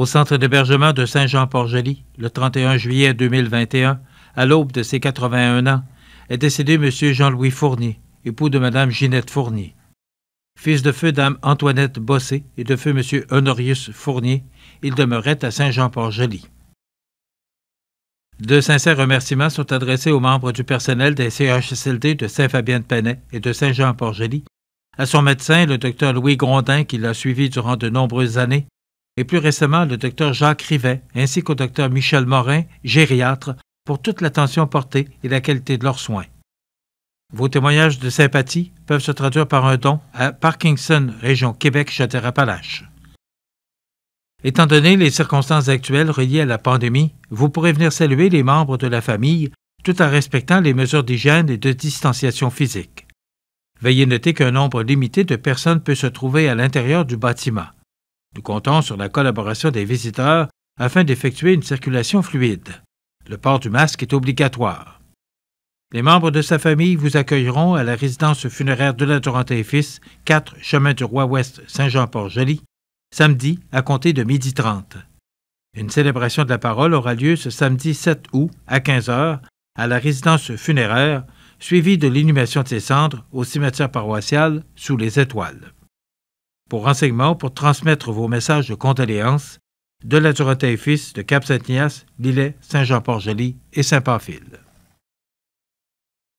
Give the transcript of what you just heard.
Au centre d'hébergement de Saint-Jean-Port-Joli, le 31 juillet 2021, à l'aube de ses 81 ans, est décédé M. Jean-Louis Fournier, époux de Mme Ginette Fournier. Fils de feu Dame Antoinette Bossé et de feu M. Honorius Fournier, il demeurait à Saint-Jean-Port-Joli. De sincères remerciements sont adressés aux membres du personnel des CHSLD de saint fabien de penay et de Saint-Jean-Port-Joli, à son médecin, le docteur Louis Grondin, qui l'a suivi durant de nombreuses années, et plus récemment le docteur Jacques Rivet, ainsi qu'au docteur Michel Morin, gériatre, pour toute l'attention portée et la qualité de leurs soins. Vos témoignages de sympathie peuvent se traduire par un don à Parkinson, région Québec, appalaches Étant donné les circonstances actuelles reliées à la pandémie, vous pourrez venir saluer les membres de la famille tout en respectant les mesures d'hygiène et de distanciation physique. Veuillez noter qu'un nombre limité de personnes peut se trouver à l'intérieur du bâtiment. Nous comptons sur la collaboration des visiteurs afin d'effectuer une circulation fluide. Le port du masque est obligatoire. Les membres de sa famille vous accueilleront à la résidence funéraire de la Durante et Fils, 4 Chemin du Roi Ouest, Saint-Jean-Port-Joli, samedi à compter de 12h30. Une célébration de la parole aura lieu ce samedi 7 août à 15h à la résidence funéraire, suivie de l'inhumation de ses cendres au cimetière paroissial sous les étoiles. Pour renseignements, pour transmettre vos messages de condoléances, de la Durotin et Fils de Cap-Saint-Ignace, Lillet, Saint-Jean-Port-Joli et Saint-Pamphile.